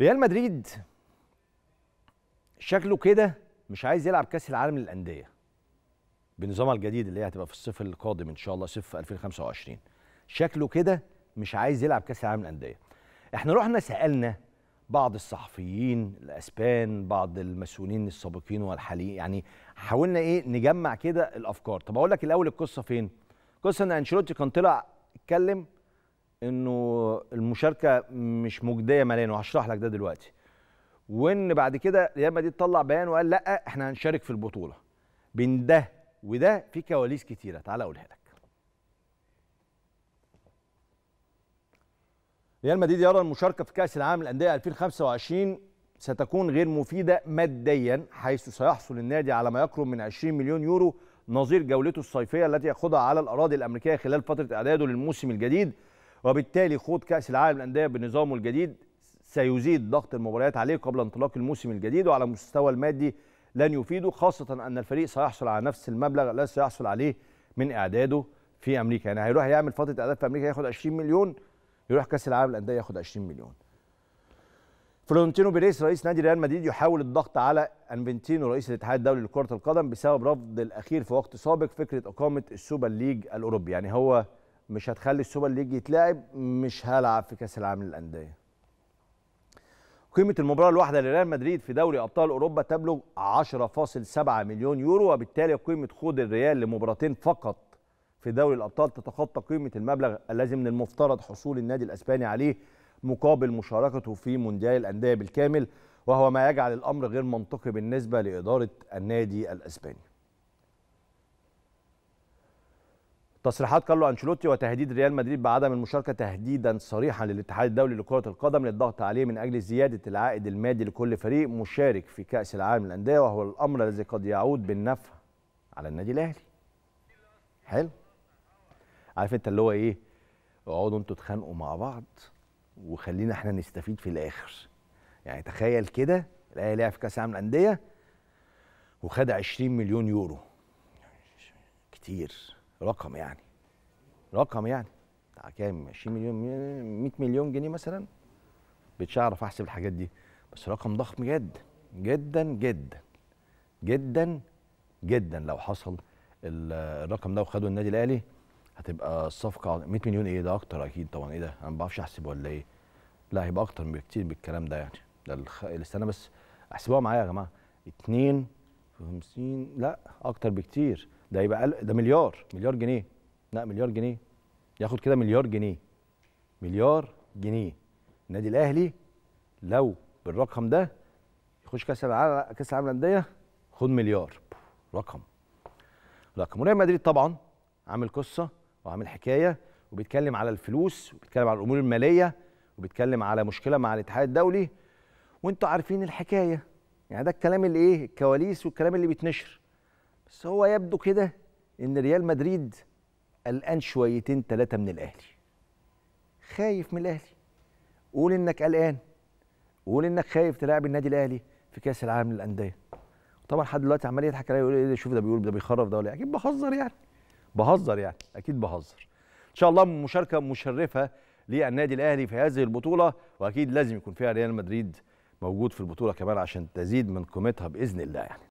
ريال مدريد شكله كده مش عايز يلعب كاس العالم للانديه بنظامها الجديد اللي هي هتبقى في الصيف القادم ان شاء الله صيف 2025 شكله كده مش عايز يلعب كاس العالم للانديه احنا رحنا سالنا بعض الصحفيين الاسبان بعض المسؤولين السابقين والحاليين يعني حاولنا ايه نجمع كده الافكار طب اقول لك الاول القصه فين القصه ان انشيلوتي كان طلع اتكلم انه المشاركه مش مجديه ماليا وهشرح لك ده دلوقتي وان بعد كده ريال مدريد طلع بيان وقال لا احنا هنشارك في البطوله بين ده وده في كواليس كتيره تعالى اقولها لك ريال مدريد يرى المشاركه في كاس العالم للانديه 2025 ستكون غير مفيده ماديا حيث سيحصل النادي على ما يقرب من 20 مليون يورو نظير جولته الصيفيه التي يخوضها على الاراضي الامريكيه خلال فتره اعداده للموسم الجديد وبالتالي خوض كاس العالم للانديه بنظامه الجديد سيزيد ضغط المباريات عليه قبل انطلاق الموسم الجديد وعلى المستوى المادي لن يفيده خاصه ان الفريق سيحصل على نفس المبلغ الذي سيحصل عليه من اعداده في امريكا يعني هيروح يعمل فتره اعداد في امريكا ياخد 20 مليون يروح كاس العالم للانديه ياخد 20 مليون فلورنتينو بيريز رئيس نادي ريال مدريد يحاول الضغط على انفنتينو رئيس الاتحاد الدولي لكره القدم بسبب رفض الاخير في وقت سابق فكره اقامه السوبر ليج الاوروبي يعني هو مش هتخلي السوبر ليج يتلعب مش هلعب في كاس العالم للانديه قيمة المباراة الواحدة لريال مدريد في دوري أبطال أوروبا تبلغ 10.7 مليون يورو وبالتالي قيمة خوض الريال لمباراتين فقط في دوري الأبطال تتخطى قيمة المبلغ الذي من المفترض حصول النادي الأسباني عليه مقابل مشاركته في مونديال الأندية بالكامل وهو ما يجعل الأمر غير منطقي بالنسبة لإدارة النادي الأسباني تصريحات كارلو انشيلوتي وتهديد ريال مدريد بعدم المشاركه تهديدا صريحا للاتحاد الدولي لكره القدم للضغط عليه من اجل زياده العائد المادي لكل فريق مشارك في كاس العالم للانديه وهو الامر الذي قد يعود بالنفع على النادي الاهلي. حلو. عارف انت اللي هو ايه؟ اقعدوا انتوا اتخانقوا مع بعض وخلينا احنا نستفيد في الاخر. يعني تخيل كده الاهلي لعب في كاس العالم للانديه وخد 20 مليون يورو. كتير. رقم يعني رقم يعني بتاع كام 20 مليون 100 مليون جنيه مثلا مش هعرف احسب الحاجات دي بس رقم ضخم جدا جدا جدا جدا جدا لو حصل الرقم ده وخده النادي الاهلي هتبقى الصفقه 100 مليون ايه ده اكتر اكيد طبعا ايه ده انا ما بعرفش احسب ولا ايه لا هيبقى اكتر بكتير بالكلام ده يعني ده الخ... استنى بس احسبوها معايا يا جماعه 2 50 لا اكتر بكتير ده يبقى ده مليار مليار جنيه لا مليار جنيه ياخد كده مليار جنيه مليار جنيه النادي الاهلي لو بالرقم ده يخش كاس العالم كاس العالم للانديه خد مليار رقم رقم وريال مدريد طبعا عامل قصه وعامل حكايه وبيتكلم على الفلوس وبيتكلم على الامور الماليه وبيتكلم على مشكله مع الاتحاد الدولي وانتوا عارفين الحكايه يعني ده الكلام اللي ايه الكواليس والكلام اللي بيتنشر بس هو يبدو كده ان ريال مدريد قلقان شويتين ثلاثه من الاهلي خايف من الاهلي قول انك قلقان قول انك خايف تلاعب النادي الاهلي في كاس العالم للانديه طبعا لحد دلوقتي عمال يضحك عليا يقول ايه شوف ده بيقول ده بيخرف ده ولا إيه؟ اكيد بهزر يعني بهزر يعني اكيد بهزر ان شاء الله مشاركه مشرفه للنادي الاهلي في هذه البطوله واكيد لازم يكون فيها ريال مدريد موجود في البطوله كمان عشان تزيد من قيمتها باذن الله يعني